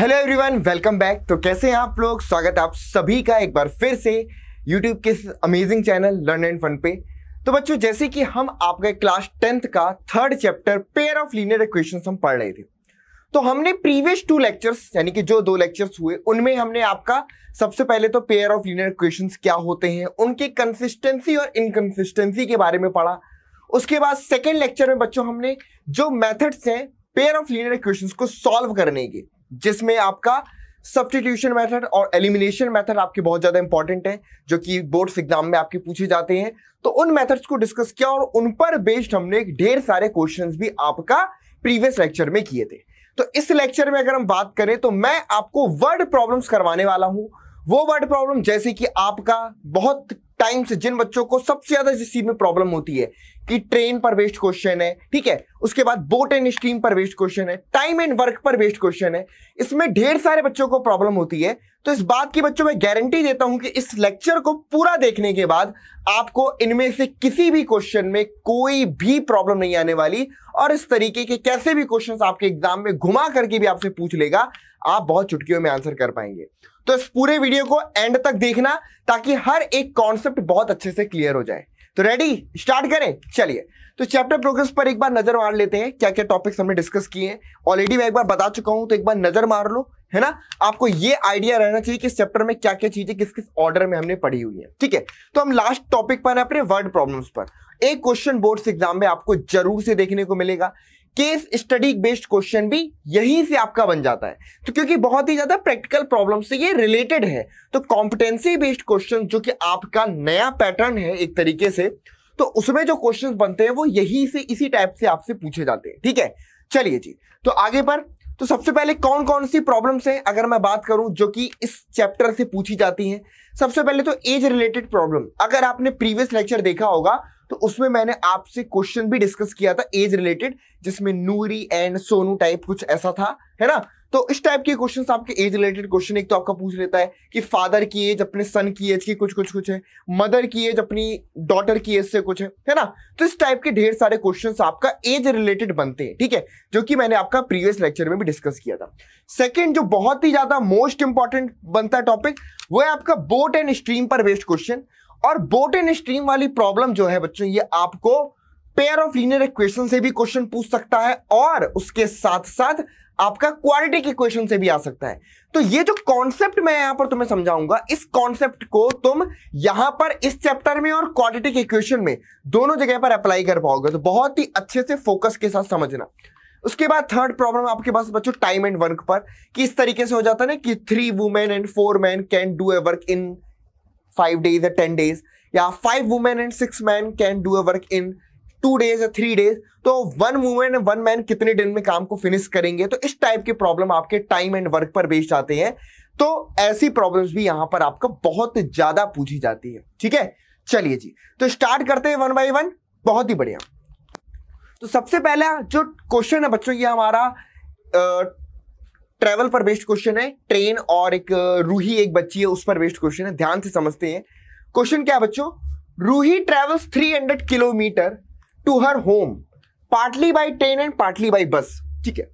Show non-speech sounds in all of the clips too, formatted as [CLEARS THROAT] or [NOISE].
Hello everyone welcome back तो कैसे हैं आप लोग स्वागत आप सभी का एक बार फिर से यूट्यूब के amazing channel learn and fun पे तो बच्चों जैसे कि हम आपका क्लास टेंथ का third chapter pair of linear equations हम पढ़ रहे थे तो हमने प्रीवियस टू लेक्चर्स यानी कि जो दो लेक्चर्स हुए उनमें हमने आपका सबसे पहले तो पेयर ऑफ लीनियर इक्वेशन क्या होते हैं उनकी कंसिस्टेंसी और इनकन्सिस्टेंसी के बारे में पढ़ा उसके बाद सेकेंड लेक्चर में बच्चों हमने जो मैथड्स हैं पेयर ऑफ लीनियर इक्वेशन को सॉल्व करने के जिसमें आपका सब्सटीट्यूशन मेथड और एलिमिनेशन मेथड आपके बहुत ज़्यादा इंपॉर्टेंट है जो कि बोर्ड्स एग्जाम में आपके पूछे जाते हैं तो उन मेथड्स को डिस्कस किया और उन पर बेस्ड हमने ढेर सारे क्वेश्चंस भी आपका प्रीवियस लेक्चर में किए थे तो इस लेक्चर में अगर हम बात करें तो मैं आपको वर्ड प्रॉब्लम्स करवाने वाला हूं वो वर्ड प्रॉब्लम जैसे कि आपका बहुत टाइम से जिन बच्चों को सबसे ज्यादा जिस चीज में प्रॉब्लम होती है कि ट्रेन पर बेस्ड क्वेश्चन है ठीक है उसके बाद बोट एंड स्ट्रीम पर बेस्ड क्वेश्चन है टाइम एंड वर्क पर बेस्ड क्वेश्चन है इसमें ढेर सारे बच्चों को प्रॉब्लम होती है तो इस बात की बच्चों मैं गारंटी देता हूं कि इस लेक्चर को पूरा देखने के बाद आपको इनमें से किसी भी क्वेश्चन में कोई भी प्रॉब्लम नहीं आने वाली और इस तरीके के कैसे भी क्वेश्चन आपके एग्जाम में घुमा करके भी आपसे पूछ लेगा आप बहुत चुटकियों में आंसर कर पाएंगे तो इस पूरे वीडियो को एंड तक देखना ताकि हर एक कॉन्सेप्ट बहुत अच्छे से क्लियर हो जाए तो रेडी स्टार्ट करें चलिए तो चैप्टर प्रोग्रेस पर एक बार नजर मार लेते हैं क्या क्या टॉपिक्स हमने डिस्कस किए हैं ऑलरेडी मैं एक बार बता चुका हूं तो एक बार नजर मार लो है ना आपको ये आइडिया रहना चाहिए कि इस चैप्टर में क्या क्या चीजें किस किस ऑर्डर में हमने पढ़ी हुई है ठीक है तो हम लास्ट टॉपिक पर अपने वर्ड प्रॉब्लम्स पर एक क्वेश्चन बोर्ड एग्जाम में आपको जरूर से देखने को मिलेगा केस स्टडी बेस्ड क्वेश्चन भी यहीं से आपका बन जाता है तो क्योंकि बहुत ही ज्यादा प्रैक्टिकल प्रॉब्लम से ये रिलेटेड है तो कॉम्पिटेंसी बेस्ड क्वेश्चन जो कि आपका नया पैटर्न है एक तरीके से तो उसमें जो क्वेश्चन बनते हैं वो यहीं से इसी टाइप से आपसे पूछे जाते हैं ठीक है चलिए जी तो आगे पर तो सबसे पहले कौन कौन सी प्रॉब्लम्स हैं अगर मैं बात करूं जो कि इस चैप्टर से पूछी जाती हैं सबसे पहले तो एज रिलेटेड प्रॉब्लम अगर आपने प्रीवियस लेक्चर देखा होगा तो उसमें मैंने आपसे क्वेश्चन भी डिस्कस किया था एज रिलेटेड जिसमें नूरी एंड सोनू टाइप कुछ ऐसा था है ना तो इस टाइप के क्वेश्चन आपके एज रिलेटेड क्वेश्चन एक तो आपका पूछ लेता है कि फादर की एज अपने सन की एज की कुछ कुछ कुछ है मदर की एज अपनी डॉटर की एज से कुछ है है ना तो इस टाइप के ढेर सारे क्वेश्चन आपका एज रिलेटेड बनते हैं ठीक है जो कि मैंने आपका प्रीवियस लेक्चर में भी डिस्कस किया था सेकेंड जो बहुत ही ज्यादा मोस्ट इंपॉर्टेंट बनता है टॉपिक वो है आपका बोट एंड स्ट्रीम पर बेस्ड क्वेश्चन और बोट एंड स्ट्रीम वाली प्रॉब्लम जो है बच्चों ये आपको पेयर ऑफ लीनियर इक्वेशन से भी क्वेश्चन पूछ सकता है और उसके साथ साथ आपका के क्वेश्चन से भी आ सकता है तो ये जो कॉन्सेप्ट मैं यहां पर तुम्हें समझाऊंगा इस कॉन्सेप्ट को तुम यहां पर इस चैप्टर में और क्वालिटी के इक्वेशन में दोनों जगह पर अप्लाई कर पाओगे तो बहुत ही अच्छे से फोकस के साथ समझना उसके बाद थर्ड प्रॉब्लम आपके पास बच्चों टाइम एंड वर्क पर कि इस तरीके से हो जाता है ना कि three women and four man can do a work in five days or ten days या five women and six man can do a work in two days या थ्री डेज तो one women and one man कितने दिन में काम को finish करेंगे तो इस टाइप के प्रॉब्लम आपके टाइम एंड वर्क पर बेच जाते हैं तो ऐसी प्रॉब्लम्स भी यहां पर आपको बहुत ज्यादा पूछी जाती है ठीक है चलिए जी तो स्टार्ट करते हैं वन बाई वन बहुत ही बढ़िया तो सबसे पहला जो क्वेश्चन है बच्चों ये हमारा ट्रेवल पर बेस्ड क्वेश्चन है ट्रेन और एक रूही एक बच्ची है उस पर बेस्ड क्वेश्चन है ध्यान से समझते हैं क्वेश्चन क्या बच्चों Ruhi travels 300 kilometre to her home partly by train and partly by bus ठीक है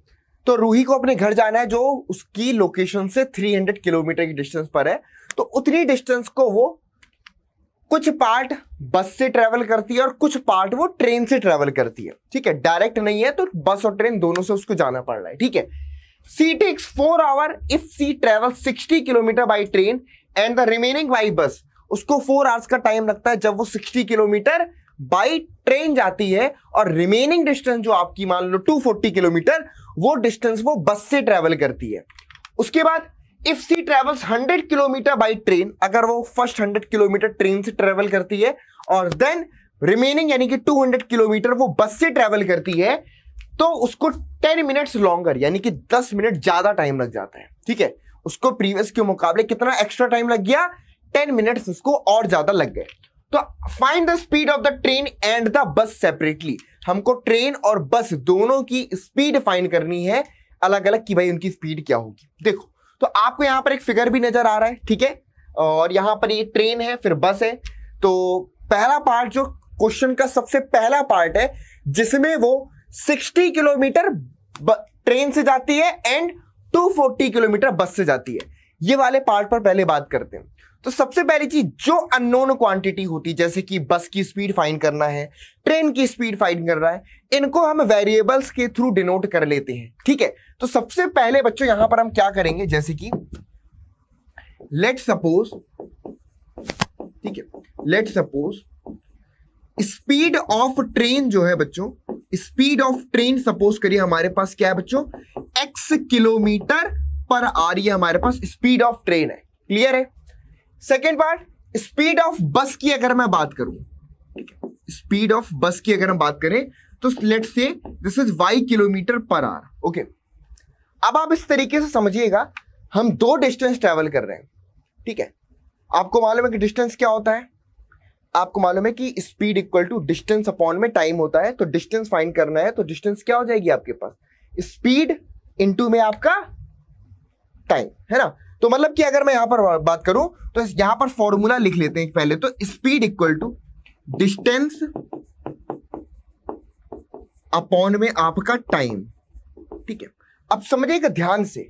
तो रूही को अपने घर जाना है जो उसकी लोकेशन से 300 किलोमीटर की डिस्टेंस पर है तो उतनी डिस्टेंस को वो कुछ पार्ट बस से ट्रेवल करती है और कुछ पार्ट वो ट्रेन से ट्रेवल करती है ठीक है डायरेक्ट नहीं है तो बस और ट्रेन दोनों से उसको जाना पड़ रहा है ठीक है she takes four hour if she travel sixty kilometre by train and the remaining by bus उसको फोर आवर्स का टाइम लगता है जब वो सिक्सटी किलोमीटर बाई ट्रेन जाती है और रिमेनिंग डिस्टेंस जो आपकी मान लो फोर्टी किलोमीटर वो डिस्टेंस वो बस से ट्रेवल करती है उसके बाद if she travels hundred kilometre by train अगर वो फर्स्ट हंड्रेड किलोमीटर ट्रेन से ट्रेवल करती है और देन रिमेनिंग यानी कि टू हंड्रेड किलोमीटर वो बस से ट्रेवल करती है तो उसको टेन मिनट्स लॉन्गर यानी कि दस मिनट ज्यादा टाइम लग जाता है ठीक है उसको प्रीवियस के मुकाबले कितना एक्स्ट्रा टाइम लग गया टेन मिनट्स उसको और ज्यादा लग गए तो find the speed of the train and the bus separately हमको ट्रेन और बस दोनों की स्पीड फाइंड करनी है अलग अलग कि भाई उनकी स्पीड क्या होगी देखो तो आपको यहां पर एक फिगर भी नजर आ रहा है ठीक है और यहां पर ये ट्रेन है फिर बस है तो पहला पार्ट जो क्वेश्चन का सबसे पहला पार्ट है जिसमें वो 60 किलोमीटर ट्रेन से जाती है एंड 240 किलोमीटर बस से जाती है ये वाले पार्ट पर पहले बात करते हैं तो सबसे पहली चीज जो अननोन क्वांटिटी होती है जैसे कि बस की स्पीड फाइंड करना है ट्रेन की स्पीड फाइंड करना है इनको हम वेरिएबल्स के थ्रू डिनोट कर लेते हैं ठीक है तो सबसे पहले बच्चों यहां पर हम क्या करेंगे जैसे कि लेट सपोज ठीक है let suppose speed of train जो है बच्चों स्पीड ऑफ ट्रेन सपोज करिए हमारे पास क्या है बच्चों एक्स किलोमीटर पर आ रही है हमारे पास स्पीड ऑफ ट्रेन है क्लियर है second part speed of bus की अगर मैं बात करूं स्पीड ऑफ बस की अगर हम बात करें तो let say this is y kilometre per hour okay अब आप इस तरीके से समझिएगा हम दो डिस्टेंस ट्रेवल कर रहे हैं ठीक है आपको मालूम है कि डिस्टेंस क्या होता है आपको मालूम है कि speed equal to distance upon में टाइम होता है तो डिस्टेंस फाइंड करना है तो डिस्टेंस क्या हो जाएगी आपके पास स्पीड इंटू में आपका टाइम है ना तो मतलब कि अगर मैं यहां पर बात करूं तो यहां पर फॉर्मूला लिख लेते हैं पहले तो speed equal to distance upon में आपका टाइम ठीक है अब समझिएगा ध्यान से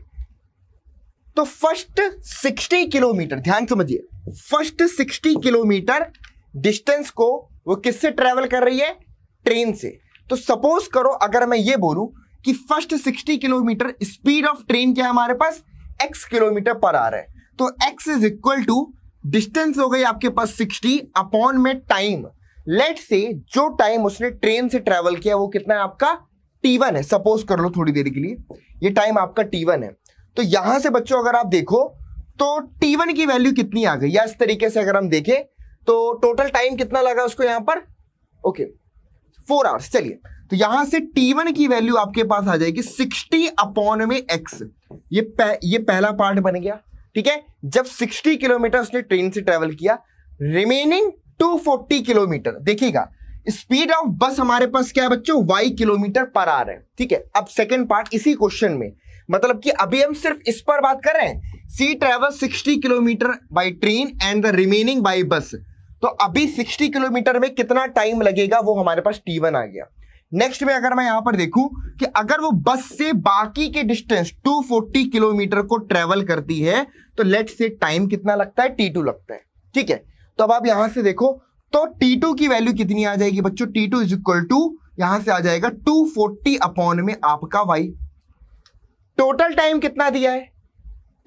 तो फर्स्ट 60 किलोमीटर ध्यान समझिए फर्स्ट 60 किलोमीटर डिस्टेंस को वो किससे ट्रेवल कर रही है ट्रेन से तो सपोज करो अगर मैं ये बोलूं कि first 60 kilometre speed of train क्या है हमारे पास x किलोमीटर पर आ रहा है तो x is equal to distance हो गई आपके पास 60 अपॉन में टाइम लेट से जो टाइम उसने ट्रेन से ट्रेवल किया वो कितना है आपका T1 है सपोज कर लो थोड़ी देर के लिए ये टाइम आपका T1 है तो यहां से बच्चों अगर आप देखो तो T1 की वैल्यू कितनी आ गई या इस तरीके से अगर हम देखें तो टोटल टाइम कितना लगा उसको यहां पर ओके फोर आवर्स चलिए तो यहां से T1 की वैल्यू आपके पास आ जाएगी 60 अपॉन में x ये पह, ये पहला पार्ट बन गया ठीक है जब 60 किलोमीटर उसने ट्रेन से ट्रेवल किया रिमेनिंग 240 किलोमीटर देखिएगा स्पीड ऑफ बस हमारे पास क्या है बच्चों y किलोमीटर पर आ रहे हैं ठीक है अब सेकंड पार्ट इसी क्वेश्चन में मतलब कि अभी हम सिर्फ इस पर बात कर रहे हैं she travel sixty kilometre by train and the remaining by bus तो अभी 60 किलोमीटर में कितना टाइम लगेगा वो हमारे पास टी आ गया नेक्स्ट में अगर मैं यहां पर देखूं कि अगर वो बस से बाकी के डिस्टेंस 240 किलोमीटर को ट्रेवल करती है तो लेट से टाइम कितना लगता है टी टू लगता है ठीक है तो अब आप यहां से देखो तो टी टू की वैल्यू कितनी आ जाएगी बच्चों T two is equal to यहां से आ जाएगा 240 अपॉन में आपका वाई टोटल टाइम कितना दिया है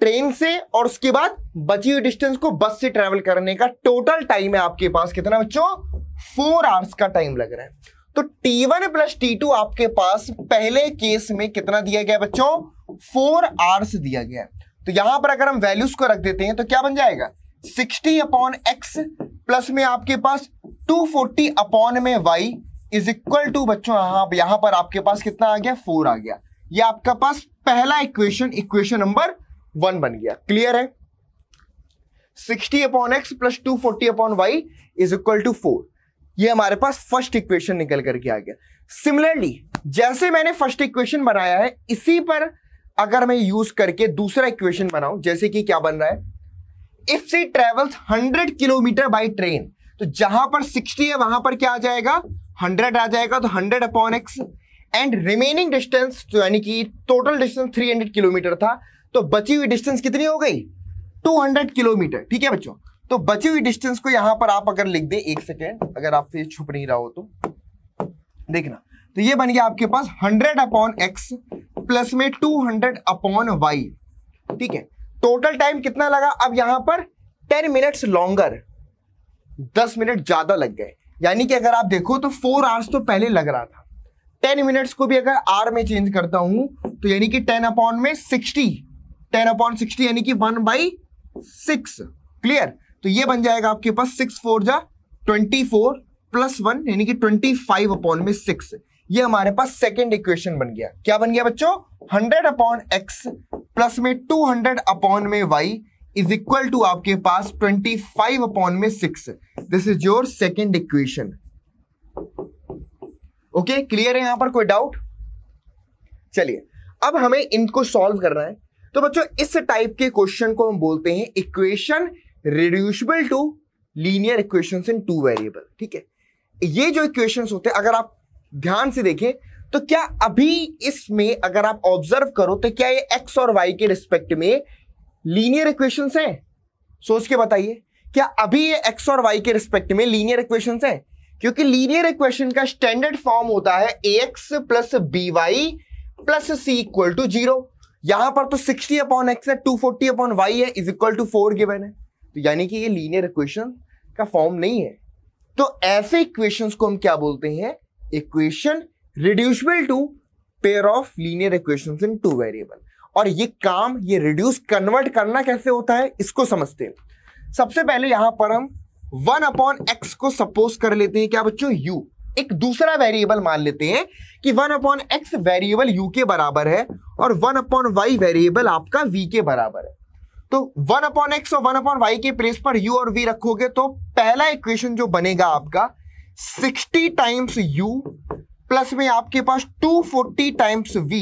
ट्रेन से और उसके बाद बची हुई डिस्टेंस को बस से ट्रेवल करने का टोटल टाइम है आपके पास कितना बच्चों फोर आवर्स का टाइम लग रहा है तो टी वन प्लस टी आपके पास पहले केस में कितना दिया गया बच्चों फोर आवर्स दिया गया तो यहां पर अगर हम वैल्यूज को रख देते हैं तो क्या बन जाएगा सिक्सटी अपॉन एक्स प्लस में आपके पास टू फोर्टी अपॉन में वाई इज इक्वल टू बच्चों यहां यहां पर आपके पास कितना आ गया फोर आ गया ये आपका पास पहला इक्वेशन इक्वेशन नंबर वन बन गया क्लियर है sixty upon x plus two forty upon y is equal to four ये हमारे पास फर्स्ट इक्वेशन निकल करके आ गया सिमिलरली जैसे मैंने फर्स्ट इक्वेशन बनाया है इसी पर अगर मैं यूज करके दूसरा इक्वेशन बनाऊं जैसे कि क्या बन रहा है if she travels 100 kilometre by train तो जहां पर 60 है वहां पर क्या आ जाएगा 100 आ जाएगा तो 100 upon x and remaining distance यानी कि टोटल डिस्टेंस 300 किलोमीटर था तो बची हुई डिस्टेंस कितनी हो गई 200 किलोमीटर ठीक है बच्चों तो बची हुई डिस्टेंस को यहां पर आप अगर लिख दे एक सेकेंड अगर आपसे छुप नहीं रहा हो तो देखना तो ये बन गया आपके पास 100 अपॉन एक्स प्लस में 200 अपॉन वाई ठीक है टोटल टाइम कितना लगा अब यहां पर 10 मिनट्स लॉन्गर 10 मिनट ज्यादा लग गए यानी कि अगर आप देखो तो फोर आवर्स तो पहले लग रहा था टेन मिनट्स को भी अगर आर में चेंज करता हूं तो यानी कि टेन अपॉन में सिक्सटी टेन अपॉन सिक्सटी यानी कि वन बाई सिक्स क्लियर तो ये बन जाएगा आपके पास सिक्स फोर जा ट्वेंटी फोर प्लस वन यानी कि ट्वेंटी फाइव अपॉन में सिक्स ये हमारे पास सेकेंड इक्वेशन बन गया क्या बन गया बच्चों हंड्रेड अपॉन एक्स प्लस में टू हंड्रेड अपॉन में वाई इज इक्वल टू आपके पास ट्वेंटी फाइव अपॉन में six this is your second equation okay clear है यहां पर कोई डाउट चलिए अब हमें इनको सॉल्व करना है तो बच्चों इस टाइप के क्वेश्चन को हम बोलते हैं equation reducible to linear equation in two variable ठीक है ये जो इक्वेशन होते हैं अगर आप ध्यान से देखें तो क्या अभी इसमें अगर आप ऑब्जर्व करो तो क्या ये एक्स और वाई के रिस्पेक्ट में लीनियर इक्वेशन है सोच के बताइए क्या अभी ये एक्स और वाई के रिस्पेक्ट में लीनियर इक्वेशन है क्योंकि लीनियर इक्वेशन का स्टैंडर्ड फॉर्म होता है a x plus b y plus c equal to zero यहां पर तो 60 अपॉन एक्स है टू फोर्टी अपॉन वाई है is equal to four given है तो यानी कि ये लीनियर इक्वेशन का फॉर्म नहीं है तो ऐसे इक्वेशन को हम क्या बोलते हैं equation reducible to pair of linear equation in two variable और ये काम ये रिड्यूस कन्वर्ट करना कैसे होता है इसको समझते हैं सबसे पहले यहां पर हम वन अपॉन एक्स को सपोज कर लेते हैं क्या बच्चों यू एक दूसरा वेरिएबल मान लेते हैं कि one upon x variable u के बराबर है और वन अपॉन वाई वेरिएबल आपका वी के बराबर है तो वन अपॉन एक्स और वन अपॉन वाई के प्लेस पर यू और वी रखोगे तो पहला इक्वेशन जो बनेगा आपका सिक्सटी टाइम्स यू प्लस में आपके पास two forty times v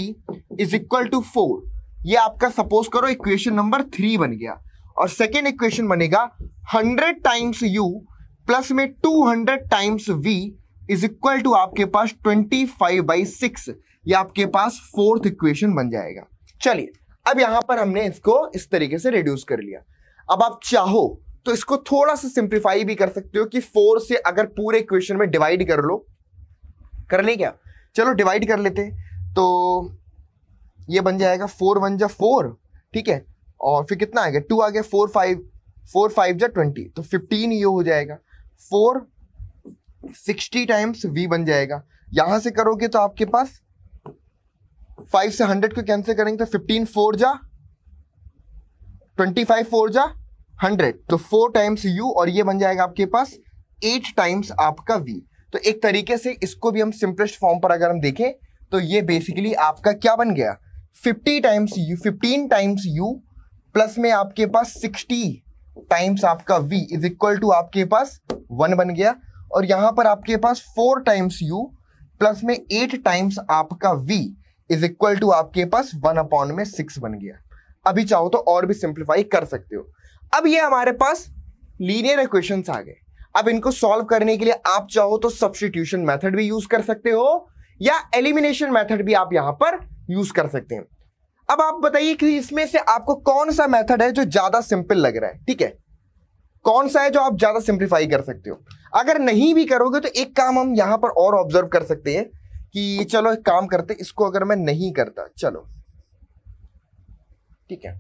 is equal to four ये आपका सपोज करो इक्वेशन नंबर थ्री बन गया और सेकेंड इक्वेशन बनेगा हंड्रेड टाइम्स यू प्लस में two hundred times v is equal to आपके पास ट्वेंटी फाइव बाई सिक्स ये आपके पास फोर्थ इक्वेशन बन जाएगा चलिए अब यहां पर हमने इसको इस तरीके से रिड्यूस कर लिया अब आप चाहो तो इसको थोड़ा सा सिंप्लीफाई भी कर सकते हो कि फोर से अगर पूरे इक्वेशन में डिवाइड कर लो कर ले क्या चलो डिवाइड कर लेते तो ये बन जाएगा फोर वन जा फोर ठीक है और फिर कितना आएगा टू आ गया फोर फाइव फोर फाइव जा ट्वेंटी तो फिफ्टीन ये हो जाएगा फोर सिक्सटी टाइम्स वी बन जाएगा यहां से करोगे तो आपके पास फाइव से हंड्रेड को कैंसिल करेंगे तो फिफ्टीन फोर जा ट्वेंटी फाइव फोर जा हंड्रेड तो फोर टाइम्स यू और ये बन जाएगा आपके पास एट टाइम्स आपका वी तो एक तरीके से इसको भी हम सिंपलेस्ट फॉर्म पर अगर हम देखें तो ये बेसिकली आपका क्या बन गया fifty times u fifteen times u plus में आपके पास सिक्सटी टाइम्स आपका v इज इक्वल टू आपके पास वन बन गया और यहां पर आपके पास फोर टाइम्स यू प्लस में एट टाइम्स आपका वी इज इक्वल टू आपके पास वन अपॉन में सिक्स बन गया अभी चाहो तो और भी सिंप्लीफाई कर सकते हो अब ये हमारे पास लीनियर इक्वेशन आ गए अब इनको सॉल्व करने के लिए आप चाहो तो सब्सटीट्यूशन मेथड भी यूज कर सकते हो या एलिमिनेशन मेथड भी आप यहां पर यूज कर सकते हैं अब आप बताइए कि इसमें से आपको कौन सा मेथड है जो ज्यादा सिंपल लग रहा है ठीक है कौन सा है जो आप ज्यादा सिंप्लीफाई कर सकते हो अगर नहीं भी करोगे तो एक काम हम यहाँ पर और ऑब्जर्व कर सकते हैं कि चलो एक काम करते इसको अगर मैं नहीं करता चलो ठीक है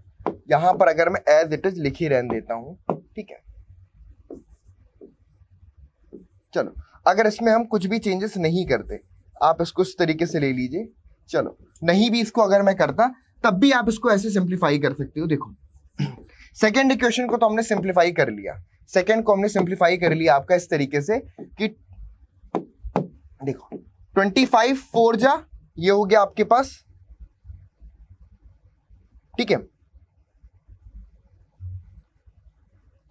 यहां पर अगर मैं एज इट इज लिखी रहने देता हूं ठीक है चलो अगर इसमें हम कुछ भी चेंजेस नहीं करते आप इसको इस तरीके से ले लीजिए चलो नहीं भी इसको अगर मैं करता तब भी आप इसको ऐसे सिंप्लीफाई कर सकते हो देखो सेकेंड [CLEARS THROAT] इक्वेशन को तो हमने सिंप्लीफाई कर लिया सेकेंड को हमने सिंप्लीफाई कर लिया आपका इस तरीके से कि देखो ट्वेंटी फाइव फोर जा ये हो गया आपके पास ठीक है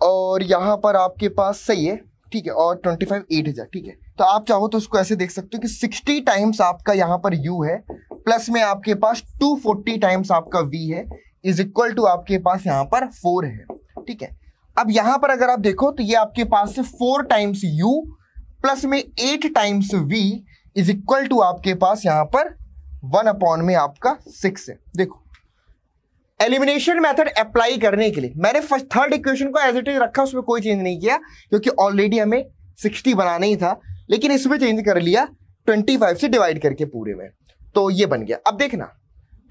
और यहां पर आपके पास सही है ठीक है और ट्वेंटी फाइव एट जा ठीक है तो आप चाहो तो उसको ऐसे देख सकते हो कि सिक्सटी टाइम्स आपका यहां पर यू है प्लस में आपके पास टू फोर्टी टाइम्स आपका वी है इज इक्वल टू आपके पास यहां पर फोर है ठीक है अब यहां पर अगर आप देखो तो ये आपके पास से फोर टाइम्स यू प्लस में eight times v is equal to आपके पास यहां पर वन अपॉन में आपका सिक्स है देखो एलिमिनेशन मेथड अप्लाई करने के लिए मैंने फर्स्ट थर्ड इक्वेशन को एज इट इज रखा उसमें कोई चेंज नहीं किया क्योंकि ऑलरेडी हमें सिक्सटी बनाना ही था लेकिन इसमें चेंज कर लिया ट्वेंटी फाइव से डिवाइड करके पूरे में तो ये बन गया अब देखना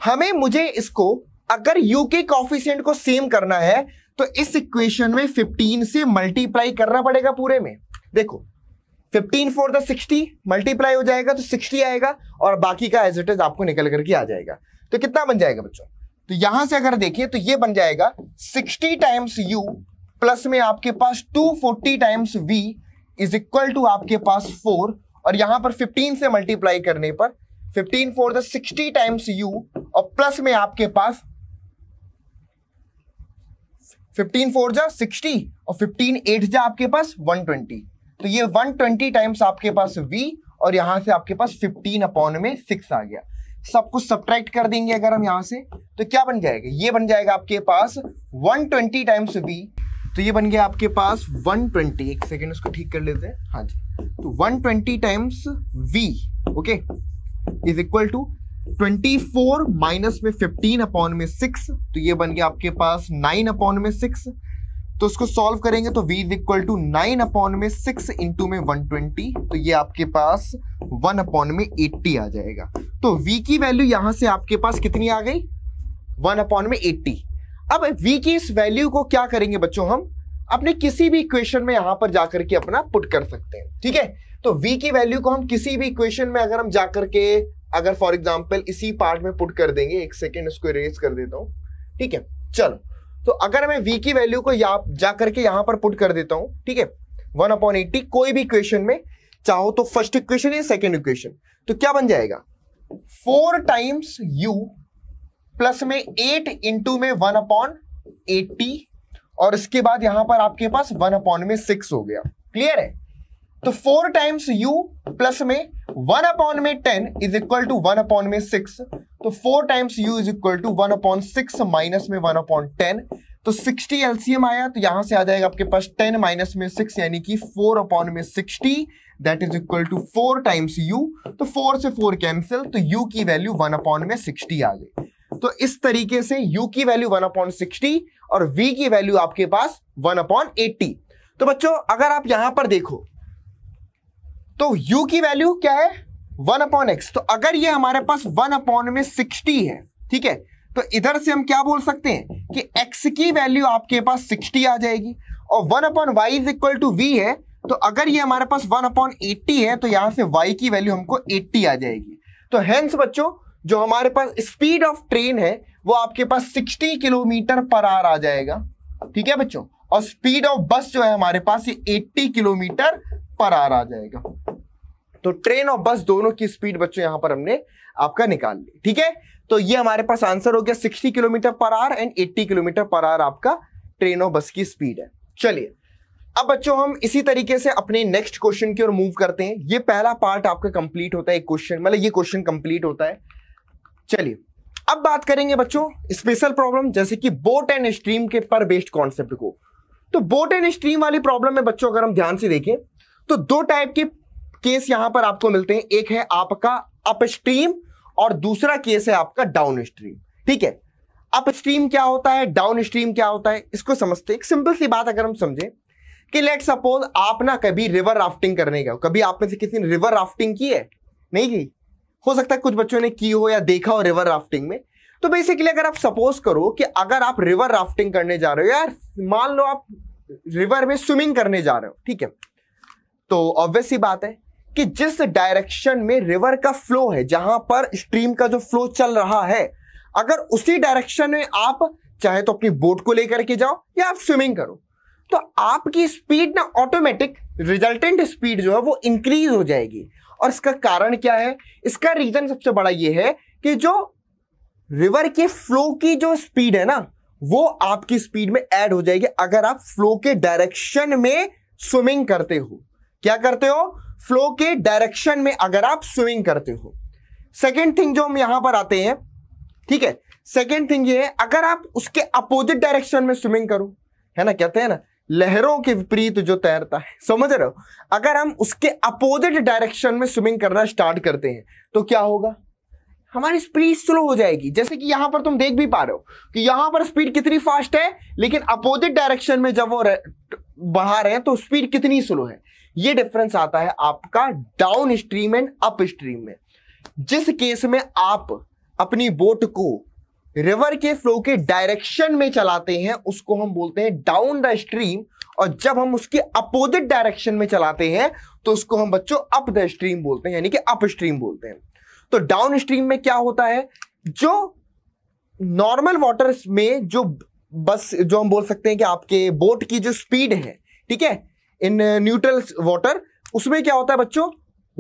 हमें मुझे इसको अगर यू के कॉफिशियंट को सेम करना है तो इस इक्वेशन में फिफ्टीन से मल्टीप्लाई करना पड़ेगा पूरे में देखो 15 फोर द 60 मल्टीप्लाई हो जाएगा तो 60 आएगा और बाकी का एज इट इज आपको निकल करके आ जाएगा तो कितना बन जाएगा बच्चों तो यहां से अगर देखिए तो ये बन जाएगा 60 टाइम्स यू प्लस में आपके पास 240 times v is equal to आपके पास 4 और यहां पर 15 से मल्टीप्लाई करने पर 15 फोर द 60 टाइम्स यू और प्लस में आपके पास फिफ्टीन फोर जा सिक्सटी और फिफ्टीन एट जा आपके पास वन ट्वेंटी तो ये वन ट्वेंटी टाइम्स आपके पास v और यहां से आपके पास फिफ्टीन अपॉन में सिक्स आ गया सब कुछ सब्ट्रैक्ट कर देंगे अगर हम यहां से तो क्या बन जाएगा ये बन जाएगा आपके पास वन ट्वेंटी टाइम्स v तो ये बन गया आपके पास 120 एक सेकेंड उसको ठीक कर लेते हैं हाँ जी तो 120 twenty times v okay is equal to twenty four minus में फिफ्टीन अपॉन में सिक्स तो ये बन गया आपके पास नाइन अपॉन में सिक्स तो इसको सॉल्व करेंगे तो v is equal to nine upon में सिक्स इंटू में वन ट्वेंटी तो ये आपके पास वन अपॉन में एट्टी आ जाएगा तो v की वैल्यू यहां से आपके पास कितनी आ गई वन अपॉन में एट्टी अब v की इस वैल्यू को क्या करेंगे बच्चों हम अपने किसी भी इक्वेशन में यहां पर जाकर के अपना पुट कर सकते हैं ठीक है तो v की वैल्यू को हम किसी भी इक्वेशन में अगर हम जाकर के अगर फॉर एग्जाम्पल इसी पार्ट में पुट कर देंगे एक सेकेंड इसको इरेज कर देता हूँ ठीक है चलो तो अगर मैं वी की वैल्यू को या जा करके यहां पर पुट कर देता हूं ठीक है वन अपॉन एट्टी कोई भी इक्वेशन में चाहो तो फर्स्ट इक्वेशन या सेकेंड इक्वेशन तो क्या बन जाएगा फोर टाइम्स यू प्लस में एट इंटू में वन अपॉन एट्टी और इसके बाद यहां पर आपके पास वन अपॉन में सिक्स हो गया क्लियर है तो फोर टाइम्स यू प्लस में वन अपॉन में ten is equal to one upon में सिक्स तो four times u is equal to one upon six minus में वन अपॉन टेन तो सिक्सटी एलसीएम आया तो यहां से आ जाएगा आपके पास टेन माइनस में सिक्स यानी कि फोर अपॉन में sixty that is equal to four times u तो फोर से फोर कैंसिल तो यू की वैल्यू वन अपॉन में सिक्सटी आ गई तो इस तरीके से u की वैल्यू वन अपॉन सिक्सटी और v की वैल्यू आपके पास वन अपॉन एट्टी तो बच्चों अगर आप यहां पर देखो तो u की वैल्यू क्या है वन अपॉन एक्स तो अगर ये हमारे पास वन अपॉन में सिक्सटी है ठीक है तो इधर से हम क्या बोल सकते हैं कि x की वैल्यू आपके पास सिक्सटी आ जाएगी और one upon y is equal to v है तो अगर ये हमारे पास वन अपॉन एट्टी है तो यहां से y की वैल्यू हमको एट्टी आ जाएगी तो हेंस बच्चों जो हमारे पास स्पीड ऑफ ट्रेन है वो आपके पास सिक्सटी किलोमीटर पर आर आ जाएगा ठीक है बच्चों और स्पीड ऑफ बस जो है हमारे पास ये 80 किलोमीटर पर आर आ जाएगा तो ट्रेन और बस दोनों की स्पीड बच्चों यहां पर हमने आपका निकाल ली ठीक है तो ये हमारे पास आंसर हो गया 60 kilometre per hour and 80 kilometre per hour आपका ट्रेन और बस की स्पीड है चलिए अब बच्चों हम इसी तरीके से अपने नेक्स्ट क्वेश्चन की ओर मूव करते हैं ये पहला पार्ट आपका कंप्लीट होता है एक क्वेश्चन मतलब ये क्वेश्चन कंप्लीट होता है चलिए अब बात करेंगे बच्चों स्पेशल प्रॉब्लम जैसे कि बोट एंड स्ट्रीम के पर बेस्ड कॉन्सेप्ट को तो बोट एंड स्ट्रीम वाली प्रॉब्लम में बच्चों अगर हम ध्यान से देखें तो दो टाइप के केस यहां पर आपको मिलते हैं एक है आपका अपस्ट्रीम और दूसरा केस है आपका डाउन स्ट्रीम ठीक है अपस्ट्रीम क्या होता है डाउन स्ट्रीम क्या होता है इसको समझते एक सिंपल सी बात अगर हम समझें कि लेट सपोज आप ना कभी रिवर राफ्टिंग करने गए कभी आप में से किसी ने रिवर राफ्टिंग की है नहीं की हो सकता है कुछ बच्चों ने की हो या देखा हो रिवर राफ्टिंग में तो बेसिकली अगर आप सपोज करो कि अगर आप रिवर राफ्टिंग करने जा रहे हो यार मान लो आप रिवर में स्विमिंग करने जा रहे हो ठीक है तो ऑब्वियस ही बात है कि जिस डायरेक्शन में रिवर का फ्लो है जहां पर स्ट्रीम का जो फ्लो चल रहा है अगर उसी डायरेक्शन में आप चाहे तो अपनी बोट को लेकर के जाओ या आप स्विमिंग करो तो आपकी स्पीड ना ऑटोमेटिक रिजल्टेंट स्पीड जो है वो इंक्रीज हो जाएगी और इसका कारण क्या है इसका रीजन सबसे बड़ा ये है कि जो रिवर के फ्लो की जो स्पीड है ना वो आपकी स्पीड में ऐड हो जाएगी अगर आप फ्लो के डायरेक्शन में स्विमिंग करते हो क्या करते हो फ्लो के डायरेक्शन में अगर आप स्विमिंग करते हो सेकेंड थिंग जो हम यहां पर आते हैं ठीक है सेकेंड थिंग ये है अगर आप उसके अपोजिट डायरेक्शन में स्विमिंग करो है ना कहते हैं ना लहरों के विपरीत जो तैरता है समझ रहे हो अगर हम उसके अपोजिट डायरेक्शन में स्विमिंग करना स्टार्ट करते हैं तो क्या होगा हमारी स्पीड स्लो हो जाएगी जैसे कि यहां पर तुम देख भी पा रहे हो कि यहां पर स्पीड कितनी फास्ट है लेकिन अपोजिट डायरेक्शन में जब वो बढ़ा रहे हैं तो स्पीड कितनी स्लो है ये डिफरेंस आता है आपका downstream and upstream में जिस केस में आप अपनी बोट को रिवर के फ्लो के डायरेक्शन में चलाते हैं उसको हम बोलते हैं डाउन द स्ट्रीम और जब हम उसके अपोजिट डायरेक्शन में चलाते हैं तो उसको हम बच्चों अप द स्ट्रीम बोलते हैं यानी कि अप स्ट्रीम बोलते हैं तो डाउन स्ट्रीम में क्या होता है जो नॉर्मल वाटर्स में जो बस जो हम बोल सकते हैं कि आपके बोट की जो स्पीड है ठीक है इन न्यूट्रल वाटर उसमें क्या होता है बच्चों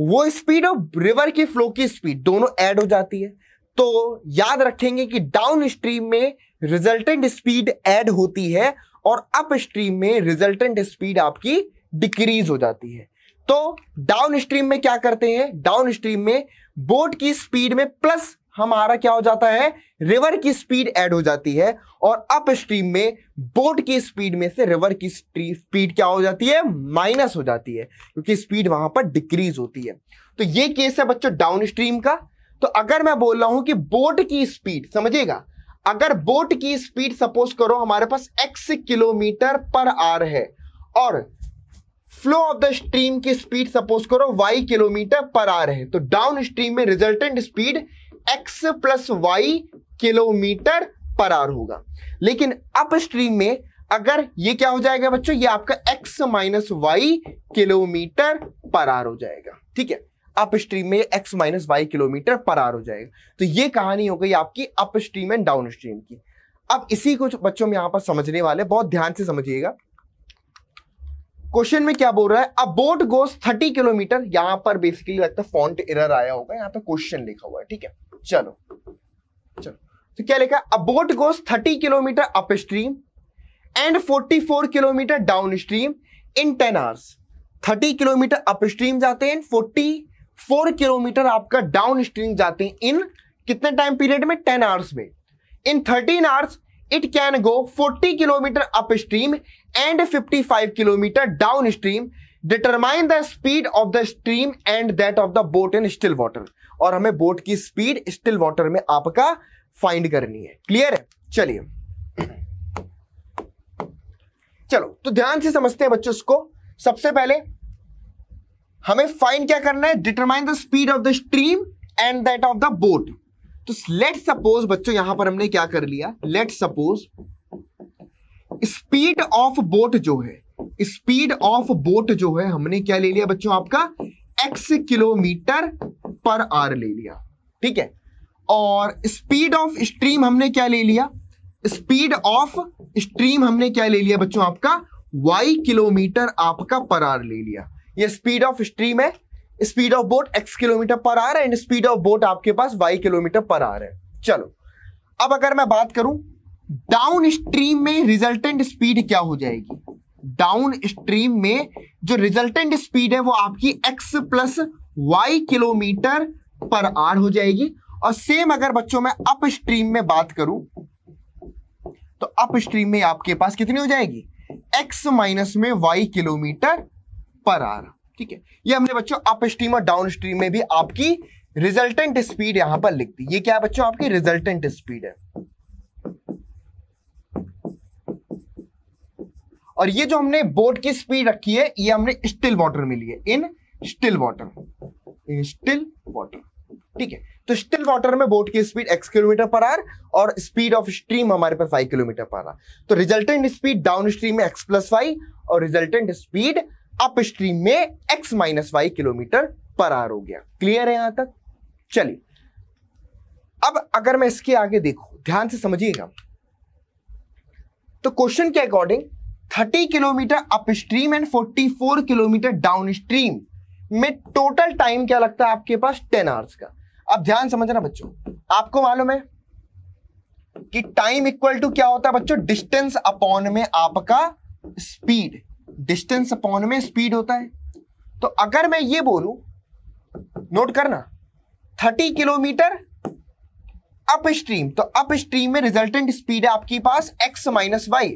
वो स्पीड और रिवर की फ्लो की स्पीड दोनों ऐड हो जाती है तो याद रखेंगे कि डाउन स्ट्रीम में रिजल्टेंट स्पीड ऐड होती है और अप स्ट्रीम में रिजल्टेंट स्पीड आपकी डिक्रीज हो जाती है तो डाउन स्ट्रीम में क्या करते हैं डाउन स्ट्रीम में बोट की स्पीड में प्लस हमारा क्या हो जाता है रिवर की स्पीड ऐड हो जाती है और अप स्ट्रीम में बोट की स्पीड में से रिवर की स्पीड क्या हो जाती है माइनस हो जाती है क्योंकि स्पीड वहां पर डिक्रीज होती है तो ये केस है बच्चों डाउन स्ट्रीम का तो अगर मैं बोल रहा हूं कि बोट की स्पीड समझिएगा अगर बोट की स्पीड सपोज करो हमारे पास एक्स किलोमीटर पर आर है और फ्लो ऑफ द स्ट्रीम की स्पीड सपोज करो वाई किलोमीटर पर आर है तो डाउन स्ट्रीम में resultant speed X plus Y kilometre per hour होगा लेकिन अपस्ट्रीम में अगर ये क्या हो जाएगा बच्चों ये आपका x minus y kilometre per hour हो जाएगा ठीक है अपस्ट्रीम में x minus y kilometre per hour हो जाएगा तो ये कहानी हो गई आपकी अपस्ट्रीम एंड डाउन स्ट्रीम की अब इसी को बच्चों में यहां पर समझने वाले बहुत ध्यान से समझिएगा क्वेश्चन में क्या बोल रहा है a boat goes thirty kilometre यहां पर बेसिकली लगता है फॉन्ट एरर आया होगा यहां पर क्वेश्चन लिखा हुआ है ठीक है चलो चलो तो क्या लिखा a boat goes thirty kilometre upstream and forty four kilometre downstream in ten hours thirty kilometre upstream जाते हैं फोर्टी फोर किलोमीटर आपका डाउन स्ट्रीम जाते हैं इन कितने टाइम पीरियड में टेन आवर्स में in thirteen hours it can go 40 kilometer upstream and 55 downstream determine the speed of the stream and that of the boat in still water और हमें boat की speed still water में आपका find करनी है clear है चलिए चलो तो ध्यान से समझते हैं बच्चों इसको सबसे पहले हमें फाइंड क्या करना है determine the speed of the stream and that of the boat तो लेट सपोज बच्चों यहां पर हमने क्या कर लिया let suppose speed of boat जो है स्पीड ऑफ बोट जो है हमने क्या ले लिया बच्चों आपका एक्स किलोमीटर पर आर ले लिया ठीक है और स्पीड ऑफ स्ट्रीम हमने क्या ले लिया स्पीड ऑफ स्ट्रीम हमने क्या ले लिया बच्चों आपका वाई किलोमीटर आपका पर आर ले लिया ये स्पीड ऑफ स्ट्रीम है speed of boat x kilometre per hour and speed of boat आपके पास वाई किलोमीटर पर आर है चलो अब अगर मैं बात करूं डाउन स्ट्रीम में रिजल्टेंट स्पीड क्या हो जाएगी डाउन स्ट्रीम में जो रिजल्टेंट स्पीड है वो आपकी x plus Y kilometre per hour हो जाएगी और सेम अगर बच्चों में अप स्ट्रीम में बात करूं तो अप स्ट्रीम में आपके पास कितनी हो जाएगी एक्स माइनस में वाई किलोमीटर पर आर ठीक है ये हमने बच्चों अप स्ट्रीम और डाउन स्ट्रीम में भी आपकी रिजल्टेंट स्पीड यहां पर लिख दी ये क्या बच्चों आपकी रिजल्टेंट स्पीड है और ये जो हमने बोट की स्पीड रखी है ये हमने स्टिल वाटर में ली है in still water in still water ठीक है तो स्टिल वाटर में बोट की speed x kilometre per hour और स्पीड ऑफ स्ट्रीम हमारे पास फाइव किलोमीटर पर आर तो रिजल्टेंट स्पीड डाउन स्ट्रीम में एक्स प्लस फाइव और रिजल्टेंट स्पीड अपस्ट्रीम में x minus y kilometre per hour हो गया क्लियर है यहां तक चलिए अब अगर मैं इसके आगे देखू ध्यान से समझिएगा तो क्वेश्चन के according 30 kilometre upstream and 44 kilometre downstream में टोटल टाइम क्या लगता है आपके पास 10 आवर्स का अब ध्यान समझना बच्चों आपको मालूम है कि टाइम इक्वल टू क्या होता है बच्चों डिस्टेंस अपॉन में आपका स्पीड डिस्टेंस अपॉन में स्पीड होता है तो अगर मैं ये बोलू नोट करना 30 किलोमीटर अपस्ट्रीम तो अपस्ट्रीम में रिजल्टेंट स्पीड है आपके पास x माइनस वाई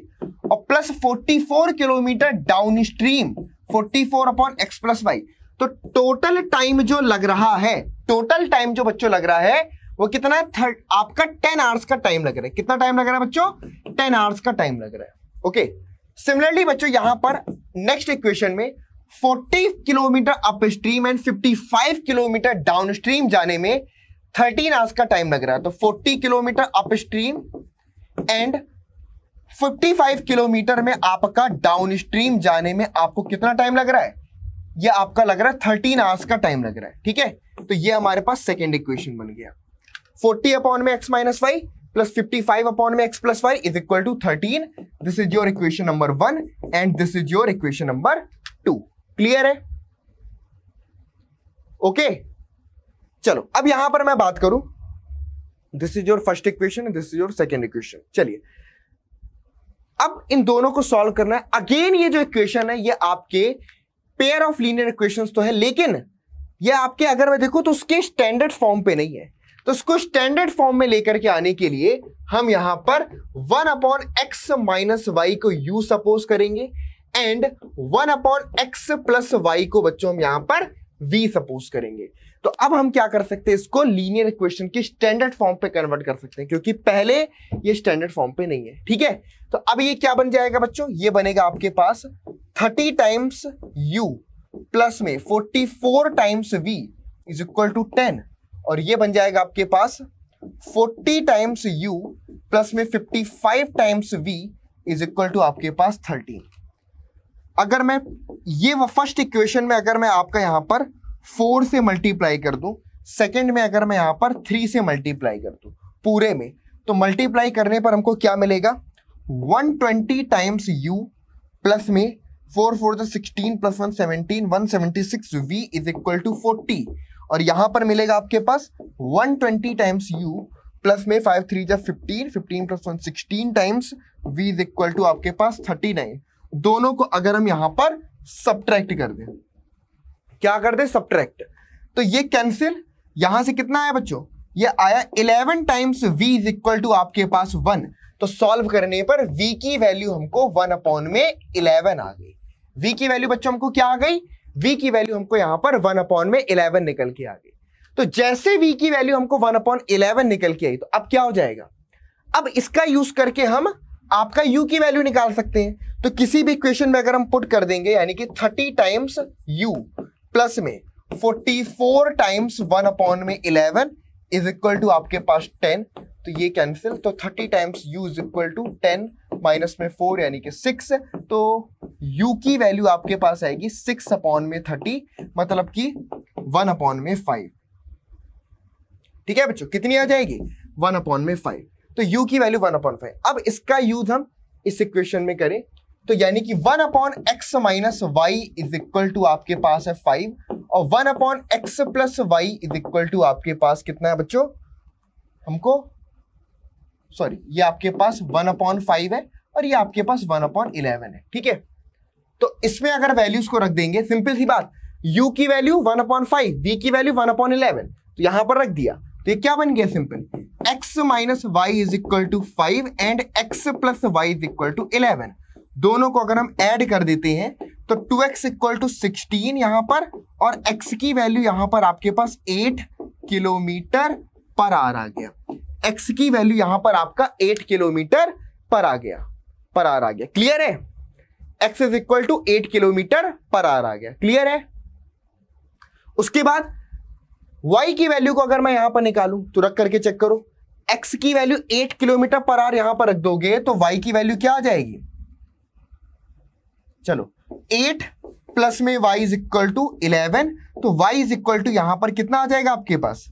और plus 44 kilometre downstream forty four upon x plus y तो टोटल टाइम जो लग रहा है टोटल टाइम जो बच्चों लग रहा है वो कितना है थर्ड आपका टेन आवर्स का टाइम लग रहा है कितना टाइम लग रहा है बच्चों टेन आवर्स का टाइम लग रहा है ओके okay. सिमिलरली बच्चों यहां पर नेक्स्ट इक्वेशन में 40 kilometre upstream and 55 kilometre downstream जाने में 13 आवर्स का टाइम लग रहा है तो 40 किलोमीटर अपस्ट्रीम एंड 55 किलोमीटर में आपका डाउनस्ट्रीम जाने में आपको कितना टाइम लग रहा है ये आपका लग रहा है थर्टीन आवर्स का टाइम लग रहा है ठीक है तो ये हमारे पास सेकेंड इक्वेशन बन गया फोर्टी अपॉन में x minus y plus 55 upon में x plus y is equal to 13. This is your equation number one and this is your equation number two Clear है? Okay. चलो अब यहां पर मैं बात करूं this is your first equation this is your second equation चलिए अब इन दोनों को सॉल्व करना है अगेन ये जो इक्वेशन है ये आपके पेयर ऑफ लीनियर इक्वेशंस तो है लेकिन ये आपके अगर मैं देखूं तो उसके स्टैंडर्ड फॉर्म पे नहीं है तो उसको स्टैंडर्ड फॉर्म में लेकर के आने के लिए हम यहां पर one upon x minus y को यू सपोज करेंगे and one upon x plus y को बच्चों हम यहां पर वी सपोज करेंगे तो अब हम क्या कर सकते हैं इसको लीनियर इक्वेशन की स्टैंडर्ड फॉर्म पे कन्वर्ट कर सकते हैं क्योंकि पहले ये स्टैंडर्ड फॉर्म पे नहीं है ठीक है तो अब ये क्या बन जाएगा बच्चों ये बनेगा आपके पास थर्टी टाइम्स यू प्लस में forty four times v is equal to ten और ये बन जाएगा आपके पास 40 टाइम्स u प्लस में 55 times v is equal to आपके पास 13 अगर मैं ये फर्स्ट इक्वेशन में अगर मैं आपका यहां पर फोर से मल्टीप्लाई कर दूं सेकंड में अगर मैं यहां पर थ्री से मल्टीप्लाई कर दूं पूरे में तो मल्टीप्लाई करने पर हमको क्या मिलेगा 120 टाइम्स u प्लस में four four sixteen plus one seventeen one seventy six v is equal to forty और यहां पर मिलेगा आपके पास 120 ट्वेंटी टाइम्स यू प्लस में फाइव थ्री जब fifteen fifteen plus one sixteen times v is equal to आपके पास थर्टी नाइन दोनों को अगर हम यहां पर सब्ट्रैक्ट कर दें क्या कर दे सब्ट्रैक्ट तो ये कैंसिल यहां से कितना आया बच्चों ये आया eleven times v is equal to आपके पास वन तो सॉल्व करने पर v की वैल्यू हमको वन अपॉन में इलेवन आ गई v की वैल्यू बच्चों हमको क्या आ गई v की वैल्यू हमको यहां पर वन अपॉन में इलेवन निकल के आ गई तो जैसे v की वैल्यू हमको वन अपॉन इलेवन निकल के आई तो अब क्या हो जाएगा अब इसका यूज करके हम आपका u की वैल्यू निकाल सकते हैं तो किसी भी क्वेश्चन में अगर हम पुट कर देंगे यानी कि थर्टी टाइम्स u प्लस में forty four times one upon में इलेवन इज इक्वल टू आपके पास टेन तो ये कैंसिल तो thirty times u is equal to ten minus में फोर यानी कि सिक्स तो u की वैल्यू आपके पास आएगी सिक्स अपॉन में थर्टी मतलब कि वन अपॉन में फाइव ठीक है बच्चों कितनी आ जाएगी वन अपॉन में फाइव तो u की वैल्यू वन अपॉन फाइव अब इसका यूज हम इस इक्वेशन में करें तो यानी कि one upon x minus y is equal to आपके पास है फाइव और one upon x plus y is equal to आपके पास कितना है बच्चों हमको सॉरी ये आपके पास वन अपॉन फाइव है और ये आपके पास वन अपॉन इलेवन है ठीक है तो इसमें अगर वैल्यूज को रख देंगे सिंपल सी बात यू की value one upon five v की वैल्यू वन अपॉन इलेवन तो यहां पर रख दिया तो ये क्या बन गया simple x minus y is equal to five and x plus y is equal to eleven दोनों को अगर हम ऐड कर देते हैं तो two x equal to sixteen यहां पर और एक्स की वैल्यू यहां पर आपके पास एट किलोमीटर पर आर आ गया एक्स की वैल्यू यहां पर आपका एट किलोमीटर पर आ गया पर आर आ गया क्लियर है x is equal to eight kilometre per hour आ गया क्लियर है उसके बाद y की वैल्यू को अगर मैं यहां पर निकालूं तो रख करके चेक करो x की value eight kilometre per hour यहां पर रख दोगे तो y की वैल्यू क्या आ जाएगी चलो एट प्लस में y is equal to eleven तो y इज इक्वल टू यहां पर कितना आ जाएगा आपके पास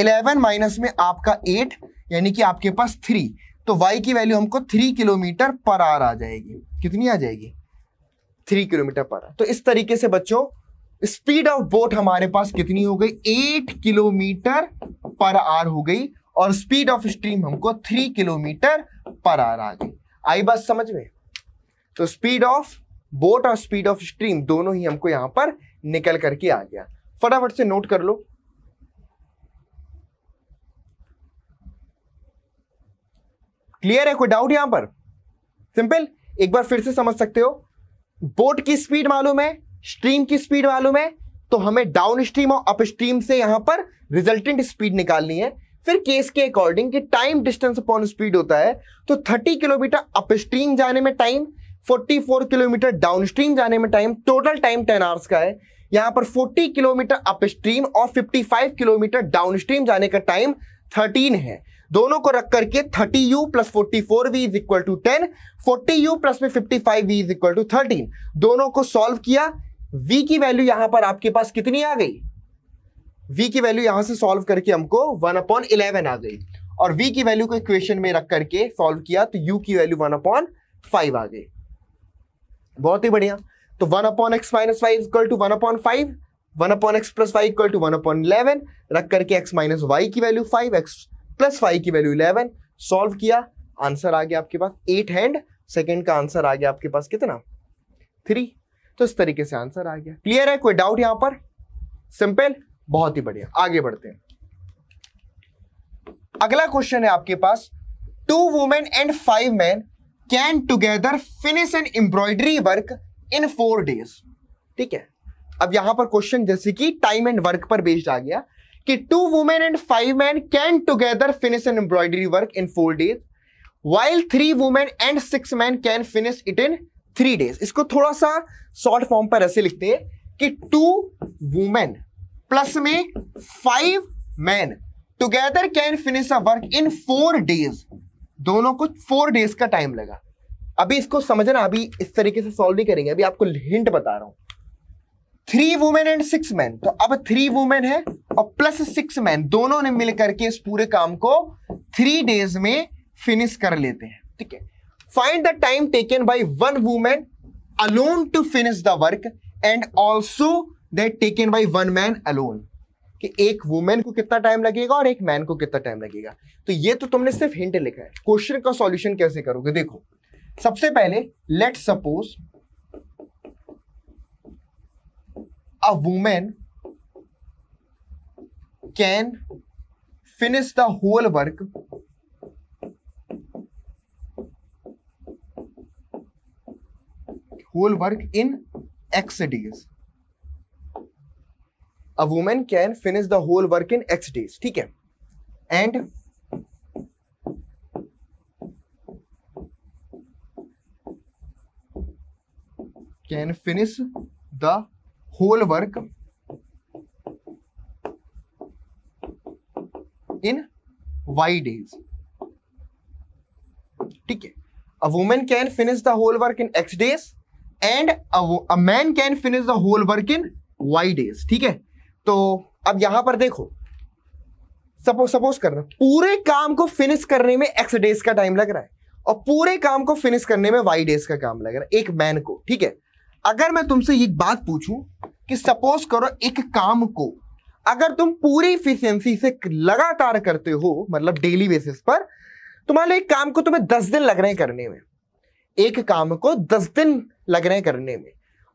इलेवन माइनस में आपका एट यानी कि आपके पास थ्री तो y की वैल्यू हमको थ्री किलोमीटर पर आर आ जाएगी कितनी आ जाएगी थ्री किलोमीटर पर तो इस तरीके से बच्चों स्पीड ऑफ बोट हमारे पास कितनी हो गई एट किलोमीटर पर आर हो गई और स्पीड ऑफ स्ट्रीम हमको थ्री किलोमीटर पर आर आ गई आई बात समझ में तो स्पीड ऑफ बोट और स्पीड ऑफ स्ट्रीम दोनों ही हमको यहां पर निकल करके आ गया फटाफट से नोट कर लो क्लियर है कोई डाउट यहां पर सिंपल एक बार फिर से समझ सकते हो बोट की स्पीड मालूम है स्ट्रीम की स्पीड मालूम है तो हमें डाउन स्ट्रीम और अप स्ट्रीम से यहां पर रिजल्टेंट स्पीड निकालनी है फिर केस के अकॉर्डिंग कि टाइम डिस्टेंस अपॉन स्पीड होता है तो 30 किलोमीटर अपस्ट्रीम जाने में टाइम 44 किलोमीटर डाउन स्ट्रीम जाने में टाइम टोटल टाइम 10 आवर्स का है यहां पर 40 किलोमीटर अप स्ट्रीम और 55 किलोमीटर डाउन स्ट्रीम जाने का टाइम 13 है दोनों को रख करके thirty u plus forty four v is equal to ten forty u plus में fifty five v is equal to thirteen दोनों को सॉल्व किया v की वैल्यू यहां पर आपके पास कितनी आ गई v की वैल्यू यहां से सॉल्व करके हमको वन अपॉन इलेवन आ गई और v की वैल्यू को इक्वेशन में रख करके सॉल्व किया तो u की वैल्यू वन अपॉन फाइव आ गई बहुत ही बढ़िया तो one upon x minus y equal to one upon five one upon x plus y equal to one upon eleven रख करके एक्स माइनस वाई की value five x plus five की वैल्यू इलेवन सॉल्व किया answer आ गया आपके पास at hand second का आंसर आ गया आपके पास कितना थ्री तो इस तरीके से आंसर आ गया क्लियर है कोई डाउट यहां पर सिंपल बहुत ही बढ़िया आगे बढ़ते हैं अगला क्वेश्चन है आपके पास two women and five man can together finish an embroidery work in four days ठीक है अब यहां पर क्वेश्चन जैसे कि टाइम एंड वर्क पर बेस्ड आ गया कि two women and five man can together finish an embroidery work in four days while three women and six man can finish it in three days इसको थोड़ा सा short form पर ऐसे लिखते हैं कि टू वुमेन प्लस में five man together can finish a work in four days दोनों को फोर डेज का टाइम लगा अभी इसको समझना अभी इस तरीके से सॉल्व नहीं करेंगे अभी आपको हिंट बता रहा हूं three women and six man तो अब थ्री वुमेन है और प्लस सिक्स मैन दोनों ने मिलकर के इस पूरे काम को थ्री डेज में फिनिश कर लेते हैं ठीक है find the time taken by one women alone to finish the work and also that taken by one man alone कि एक वुमेन को कितना टाइम लगेगा और एक मैन को कितना टाइम लगेगा तो ये तो तुमने सिर्फ हिंट लिखा है क्वेश्चन का सॉल्यूशन कैसे करोगे देखो सबसे पहले let suppose a women can finish the whole work whole work in x days a women can finish the whole work in x days ठीक है and can finish the whole work in y days ठीक है a women can finish the whole work in x days and a man can finish the whole work in y days ठीक है तो अब यहां पर देखो सपोज सपोज करना पूरे काम को फिनिश करने में एक्स डेज का टाइम लग रहा है और पूरे काम को फिनिश करने में वाई डेज का काम लग रहा है एक मैन को ठीक है अगर मैं तुमसे एक बात पूछूं कि सपोज करो एक काम को अगर तुम पूरी इफिशियंसी से लगातार करते हो मतलब डेली बेसिस पर तुम्हारे एक काम को तुम्हें दस दिन लग रहे हैं करने में एक काम को दस दिन लग रहे हैं करने में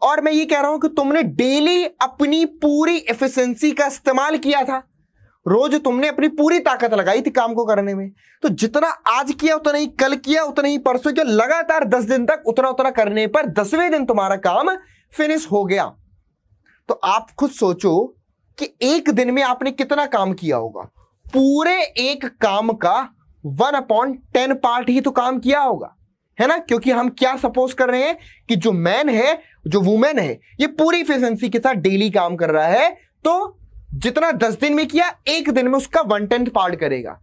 और मैं ये कह रहा हूं कि तुमने डेली अपनी पूरी एफिशिएंसी का इस्तेमाल किया था रोज तुमने अपनी पूरी ताकत लगाई थी काम को करने में तो जितना आज किया उतना ही कल किया उतना ही परसों किया लगातार दस दिन तक उतना उतना करने पर दसवें दिन तुम्हारा काम फिनिश हो गया तो आप खुद सोचो कि एक दिन में आपने कितना काम किया होगा पूरे एक काम का वन अपॉन टेन पार्ट ही तो काम किया होगा है ना क्योंकि हम क्या सपोज कर रहे हैं कि जो मैन है जो वुमेन है ये पूरी इफिशंसी के साथ डेली काम कर रहा है तो जितना दस दिन में किया एक दिन में उसका वन टेंथ पार्ट करेगा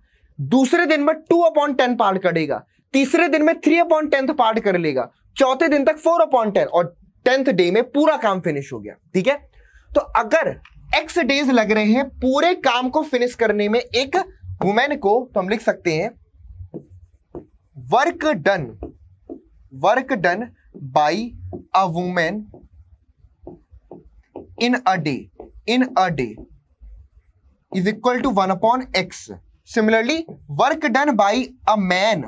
दूसरे दिन में टू अपॉइंट टेन पार्ट करेगा तीसरे दिन में थ्री अपॉइंट टेंथ पार्ट कर लेगा चौथे दिन तक फोर अपॉन टेन और टेंथ डे में पूरा काम फिनिश हो गया ठीक है तो अगर एक्स डेज लग रहे हैं पूरे काम को फिनिश करने में एक वुमेन को तो हम लिख सकते हैं work done work done by a women in a day in a day is equal to one upon x similarly work done by a man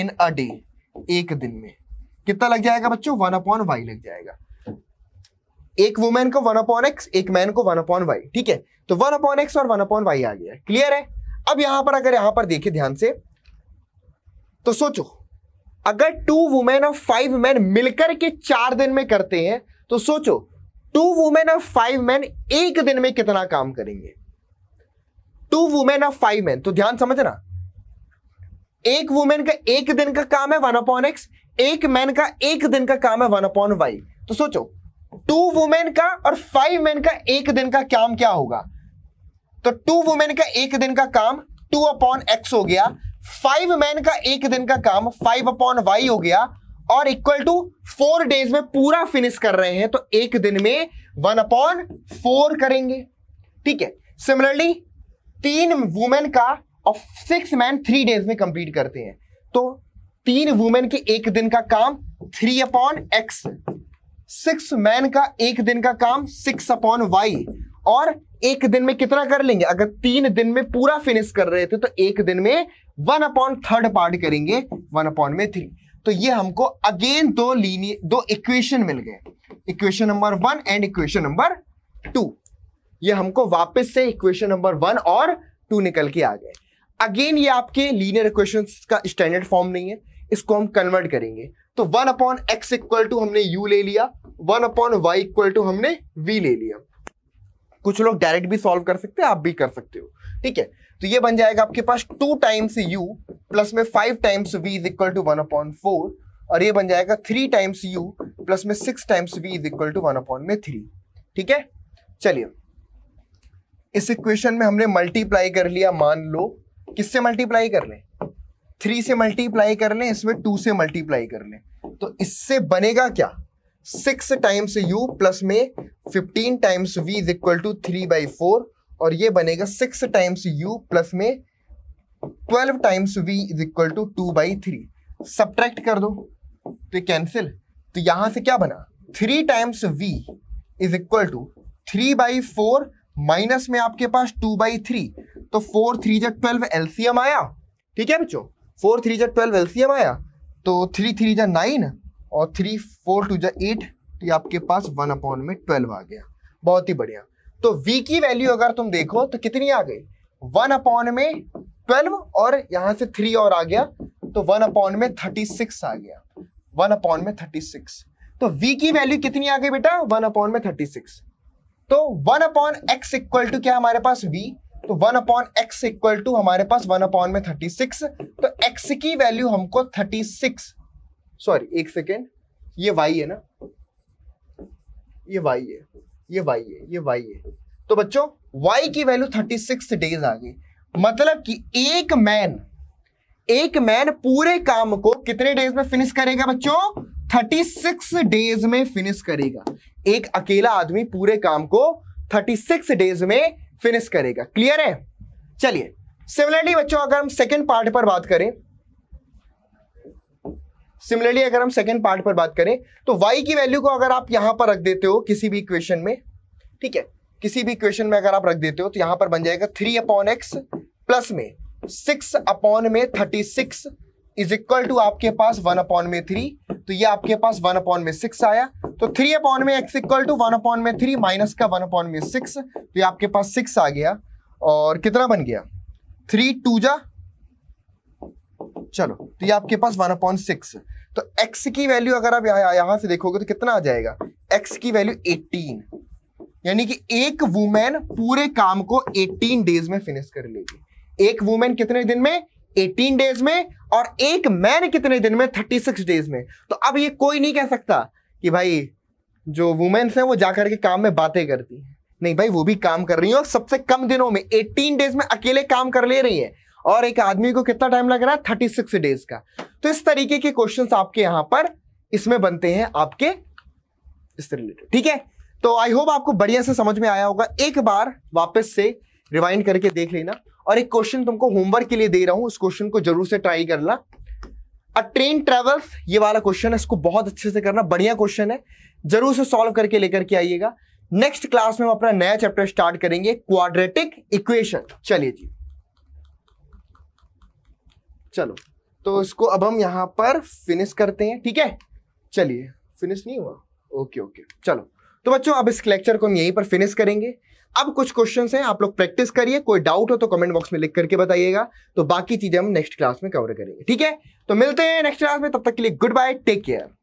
in a day एक दिन में कितना लग जाएगा बच्चों वन अपॉन वाई लग जाएगा एक वुमेन को वन अपॉन एक्स एक मैन को वन अपॉन वाई ठीक है तो वन अपॉन एक्स और वन अपॉन वाई आ गया क्लियर है अब यहां पर अगर यहां पर देखे ध्यान से तो सोचो अगर टू वुमेन और फाइव मैन मिलकर के चार दिन में करते हैं तो सोचो टू वुमेन और फाइव मैन एक दिन में कितना काम करेंगे टू वुमेन और फाइव मैन तो ध्यान समझना एक वुमेन का एक दिन का काम है वन अपॉन एक्स एक मैन का एक दिन का काम है वन अपॉन वाई तो सोचो टू वुमेन का और फाइव मैन का एक दिन का काम क्या होगा तो टू वुमेन का एक दिन का काम टू अपॉन एक्स हो गया फाइव मैन का एक दिन का काम फाइव अपॉन वाई हो गया और इक्वल टू फोर डेज में पूरा फिनिश कर रहे हैं तो एक दिन में वन अपॉन फोर करेंगे ठीक है सिमिलरली तीन वुमेन का और सिक्स मैन थ्री डेज में कंप्लीट करते हैं तो तीन वुमेन के एक दिन का काम three upon x six man का एक दिन का काम सिक्स अपॉन वाई और एक दिन में कितना कर लेंगे अगर तीन दिन में पूरा फिनिश कर रहे थे तो एक दिन में वन अपॉन थर्ड पार्ट करेंगे वन अपॉन में थ्री तो ये हमको अगेन दो लीनियर दो इक्वेशन मिल गए equation number one and equation number two ये हमको वापस से इक्वेशन नंबर वन और टू निकल के आ गए अगेन ये आपके लीनियर इक्वेशन का स्टैंडर्ड फॉर्म नहीं है इसको हम कन्वर्ट करेंगे तो one upon x equal to हमने यू ले लिया one upon y equal to हमने वी ले लिया कुछ लोग डायरेक्ट भी सॉल्व कर सकते हैं आप भी कर सकते हो ठीक है तो ये बन जाएगा आपके पास टू टाइम्स यू प्लस में five times v is equal to one upon four और ये बन जाएगा थ्री टाइम्स यू प्लस में six times v is equal to one upon में थ्री ठीक है चलिए इस इक्वेशन में हमने मल्टीप्लाई कर लिया मान लो किससे मल्टीप्लाई कर लें थ्री से मल्टीप्लाई कर लें इसमें टू से मल्टीप्लाई कर लें तो इससे बनेगा क्या सिक्स टाइम्स यू प्लस में fifteen times v is equal to three by four और ये बनेगा सिक्स टाइम्स यू प्लस में twelve times v is equal to two by three subtract कर दो तो कैंसिल तो यहां से क्या बना three times v is equal to three by four minus में आपके पास टू बाई थ्री तो फोर थ्री जै ट्वेल्व एलसीएम आया ठीक है बच्चों फोर थ्री जै ट्वेल्व एलसीएम आया तो थ्री थ्री जै नाइन और थ्री फोर टू जै एट तो आपके पास वन अपॉन में ट्वेल्व आ गया बहुत ही बढ़िया तो v की वैल्यू अगर तुम देखो तो कितनी आ गई वन अपॉन में ट्वेल्व और यहां से थ्री और आ गया तो वन अपॉन में थर्टी सिक्स आ गया वन अपॉन में थर्टी सिक्स तो v की वैल्यू कितनी आ गई बेटा वन अपॉन में थर्टी सिक्स तो one upon x equal to क्या हमारे पास v तो one upon x equal to हमारे पास वन अपॉन में थर्टी सिक्स तो x की वैल्यू हमको थर्टी सिक्स सॉरी एक सेकेंड ये y है ना ये y है ये वाई है ये वाई है तो बच्चों वाई की वैल्यू थर्टी सिक्स डेज आ गई मतलब कि एक मैन एक मैन पूरे काम को कितने डेज में फिनिश करेगा बच्चों थर्टी सिक्स डेज में फिनिश करेगा एक अकेला आदमी पूरे काम को थर्टी सिक्स डेज में फिनिश करेगा क्लियर है चलिए सिमिलरली बच्चों अगर हम सेकेंड पार्ट पर बात करें सिमिलरली अगर हम सेकेंड पार्ट पर बात करें तो वाई की वैल्यू को अगर आप यहां पर रख देते हो किसी भी इक्वेशन में ठीक है किसी भी इक्वेशन में अगर आप रख देते हो तो यहां पर बन जाएगा थ्री अपॉन एक्स प्लस में सिक्स अपॉन में thirty six is equal to आपके पास वन अपॉन में थ्री तो ये आपके पास वन अपॉन में सिक्स आया तो थ्री अपॉन में x equal to one upon में थ्री माइनस का वन अपॉन में सिक्स तो ये आपके पास सिक्स आ गया और कितना बन गया थ्री टू जा चलो तो ये आपके पास वन अपॉन सिक्स तो x की वैल्यू अगर आप यहां यहां से देखोगे तो कितना आ जाएगा x की वैल्यू 18 यानी कि एक वुमेन पूरे काम को 18 डेज में फिनिश कर लेगी एक वुमेन कितने दिन में 18 डेज में और एक मैन कितने दिन में 36 डेज में तो अब ये कोई नहीं कह सकता कि भाई जो वुमेन्स हैं वो जाकर के काम में बातें करती हैं नहीं भाई वो भी काम कर रही है और सबसे कम दिनों में 18 डेज में अकेले काम कर ले रही है और एक आदमी को कितना टाइम लग रहा है थर्टी सिक्स डेज का तो इस तरीके के क्वेश्चन आपके यहाँ पर इसमें बनते हैं आपके इससे रिलेटेड ठीक है तो आई होप आपको बढ़िया से समझ में आया होगा एक बार वापस से रिवाइंड करके देख लेना और एक क्वेश्चन तुमको होमवर्क के लिए दे रहा हूं उस क्वेश्चन को जरूर से ट्राई करना अ ट्रेन ट्रेवल्स ये वाला क्वेश्चन है इसको बहुत अच्छे से करना बढ़िया क्वेश्चन है जरूर से सॉल्व करके लेकर के आइएगा नेक्स्ट क्लास में हम अपना नया चैप्टर स्टार्ट करेंगे क्वाड्रेटिक इक्वेशन चलिए जी चलो तो इसको अब हम यहाँ पर फिनिश करते हैं ठीक है चलिए फिनिश नहीं हुआ ओके ओके चलो तो बच्चों अब इस लेक्चर को हम यहीं पर फिनिश करेंगे अब कुछ क्वेश्चन हैं आप लोग प्रैक्टिस करिए कोई डाउट हो तो कमेंट बॉक्स में लिख करके बताइएगा तो बाकी चीजें हम नेक्स्ट क्लास में कवर करेंगे ठीक है तो मिलते हैं नेक्स्ट क्लास में तब तक के लिए गुड बाय टेक केयर